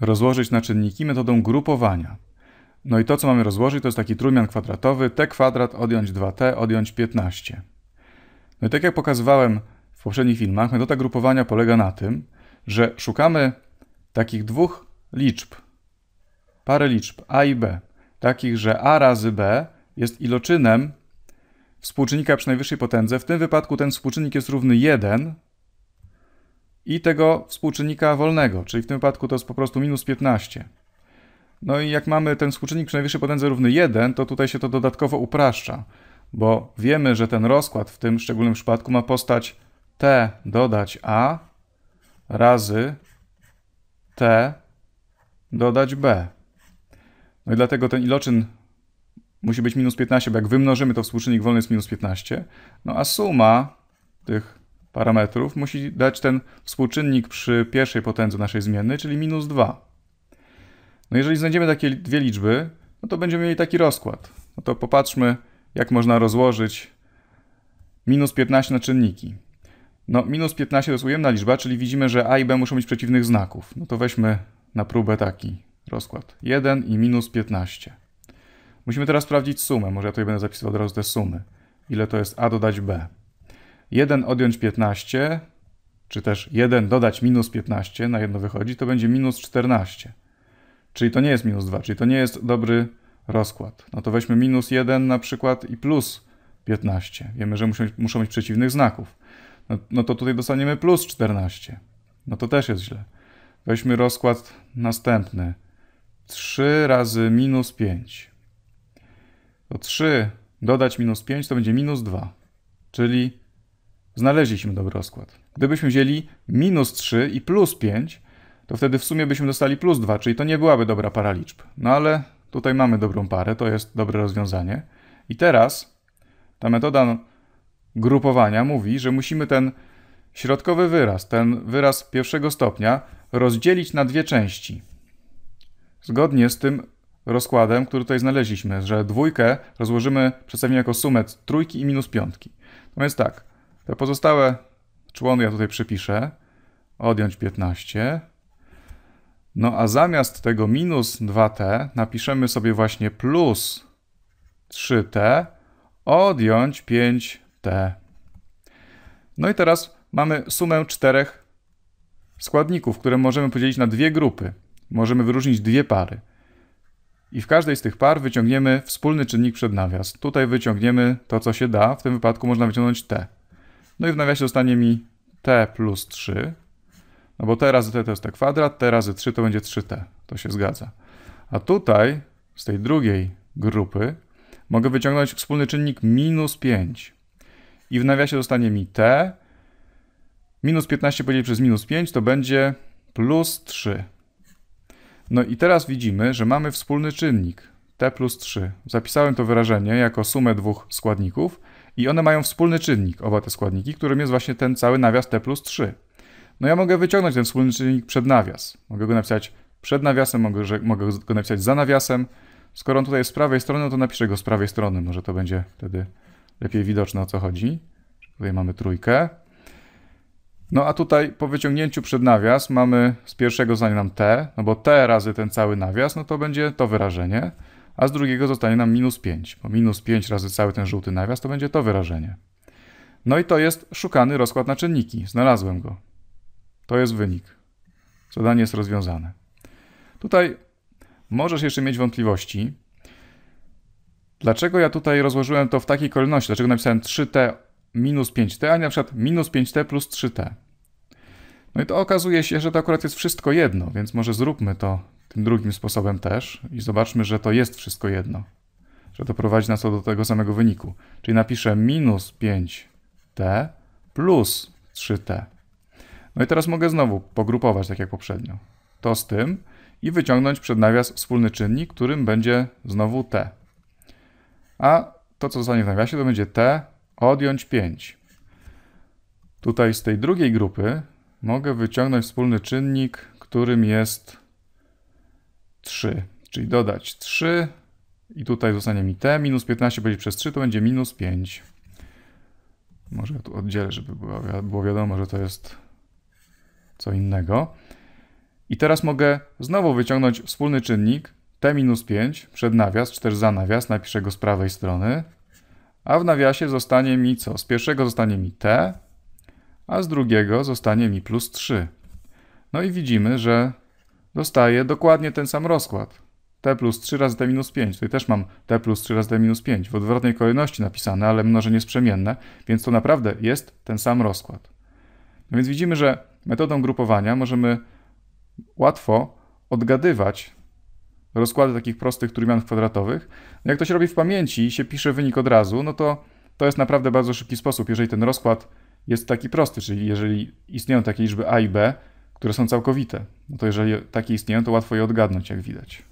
rozłożyć na czynniki metodą grupowania. No i to, co mamy rozłożyć, to jest taki trójmian kwadratowy, t kwadrat odjąć 2t, odjąć 15. No i tak jak pokazywałem w poprzednich filmach, metoda grupowania polega na tym, że szukamy takich dwóch liczb, parę liczb a i b, takich, że a razy b jest iloczynem współczynnika przy najwyższej potędze. W tym wypadku ten współczynnik jest równy 1, i tego współczynnika wolnego, czyli w tym wypadku to jest po prostu minus 15. No i jak mamy ten współczynnik przy najwyższej potędze równy 1, to tutaj się to dodatkowo upraszcza, bo wiemy, że ten rozkład w tym szczególnym przypadku ma postać t dodać a razy t dodać b. No i dlatego ten iloczyn musi być minus 15, bo jak wymnożymy, to współczynnik wolny jest minus 15. No a suma tych parametrów musi dać ten współczynnik przy pierwszej potędze naszej zmiennej, czyli minus 2. No jeżeli znajdziemy takie dwie liczby, no to będziemy mieli taki rozkład. No to popatrzmy, jak można rozłożyć minus 15 na czynniki. No, minus 15 to jest ujemna liczba, czyli widzimy, że a i b muszą mieć przeciwnych znaków. No to weźmy na próbę taki rozkład. 1 i minus 15. Musimy teraz sprawdzić sumę. Może ja tutaj będę zapisywał od razu te sumy. Ile to jest a dodać b. 1 odjąć 15, czy też 1 dodać minus 15, na jedno wychodzi, to będzie minus 14. Czyli to nie jest minus 2, czyli to nie jest dobry rozkład. No to weźmy minus 1 na przykład i plus 15. Wiemy, że muszą, muszą mieć przeciwnych znaków. No, no to tutaj dostaniemy plus 14. No to też jest źle. Weźmy rozkład następny. 3 razy minus 5. To 3 dodać minus 5 to będzie minus 2. Czyli Znaleźliśmy dobry rozkład. Gdybyśmy wzięli minus 3 i plus 5, to wtedy w sumie byśmy dostali plus 2, czyli to nie byłaby dobra para liczb. No ale tutaj mamy dobrą parę, to jest dobre rozwiązanie. I teraz ta metoda grupowania mówi, że musimy ten środkowy wyraz, ten wyraz pierwszego stopnia, rozdzielić na dwie części. Zgodnie z tym rozkładem, który tutaj znaleźliśmy, że dwójkę rozłożymy, przedstawimy jako sumę trójki i minus piątki. To no jest tak, te pozostałe człony ja tutaj przypiszę. Odjąć 15. No a zamiast tego minus 2t napiszemy sobie właśnie plus 3t, odjąć 5t. No i teraz mamy sumę czterech składników, które możemy podzielić na dwie grupy. Możemy wyróżnić dwie pary. I w każdej z tych par wyciągniemy wspólny czynnik przed nawias. Tutaj wyciągniemy to, co się da. W tym wypadku można wyciągnąć t. No i w nawiasie zostanie mi t plus 3, no bo t razy t to jest t kwadrat, t razy 3 to będzie 3t, to się zgadza. A tutaj z tej drugiej grupy mogę wyciągnąć wspólny czynnik minus 5. I w nawiasie zostanie mi t, minus 15 podzielić przez minus 5 to będzie plus 3. No i teraz widzimy, że mamy wspólny czynnik t plus 3. Zapisałem to wyrażenie jako sumę dwóch składników i one mają wspólny czynnik, oba te składniki, którym jest właśnie ten cały nawias T plus 3. No ja mogę wyciągnąć ten wspólny czynnik przed nawias. Mogę go napisać przed nawiasem, mogę, że, mogę go napisać za nawiasem. Skoro on tutaj jest z prawej strony, no to napiszę go z prawej strony. Może to będzie wtedy lepiej widoczne o co chodzi. Tutaj mamy trójkę. No a tutaj po wyciągnięciu przed nawias mamy z pierwszego zdania nam t, no bo t razy ten cały nawias, no to będzie to wyrażenie a z drugiego zostanie nam minus 5, bo minus 5 razy cały ten żółty nawias to będzie to wyrażenie. No i to jest szukany rozkład na czynniki. Znalazłem go. To jest wynik. Zadanie jest rozwiązane. Tutaj możesz jeszcze mieć wątpliwości. Dlaczego ja tutaj rozłożyłem to w takiej kolejności? Dlaczego napisałem 3t minus 5t, a nie na przykład minus 5t plus 3t? No i to okazuje się, że to akurat jest wszystko jedno, więc może zróbmy to tym drugim sposobem też i zobaczmy, że to jest wszystko jedno, że to prowadzi nas do tego samego wyniku. Czyli napiszę minus 5t plus 3t. No i teraz mogę znowu pogrupować tak jak poprzednio. To z tym i wyciągnąć przed nawias wspólny czynnik, którym będzie znowu t. A to, co zostanie w nawiasie, to będzie t odjąć 5. Tutaj z tej drugiej grupy mogę wyciągnąć wspólny czynnik, którym jest 3, czyli dodać 3 i tutaj zostanie mi t, minus 15 podzielić przez 3 to będzie minus 5. Może ja tu oddzielę, żeby było, było wiadomo, że to jest co innego. I teraz mogę znowu wyciągnąć wspólny czynnik t minus 5 przed nawias, czy też za nawias, napiszę go z prawej strony. A w nawiasie zostanie mi co? Z pierwszego zostanie mi t, a z drugiego zostanie mi plus 3. No i widzimy, że dostaję dokładnie ten sam rozkład. T plus 3 razy T minus 5. Tutaj też mam T plus 3 razy T minus 5 w odwrotnej kolejności napisane, ale mnożenie jest przemienne, więc to naprawdę jest ten sam rozkład. No więc widzimy, że metodą grupowania możemy łatwo odgadywać rozkłady takich prostych trójmian kwadratowych. No jak to się robi w pamięci i się pisze wynik od razu, no to to jest naprawdę bardzo szybki sposób. Jeżeli ten rozkład jest taki prosty, czyli jeżeli istnieją takie liczby a i b, które są całkowite. No to jeżeli takie istnieją, to łatwo je odgadnąć, jak widać.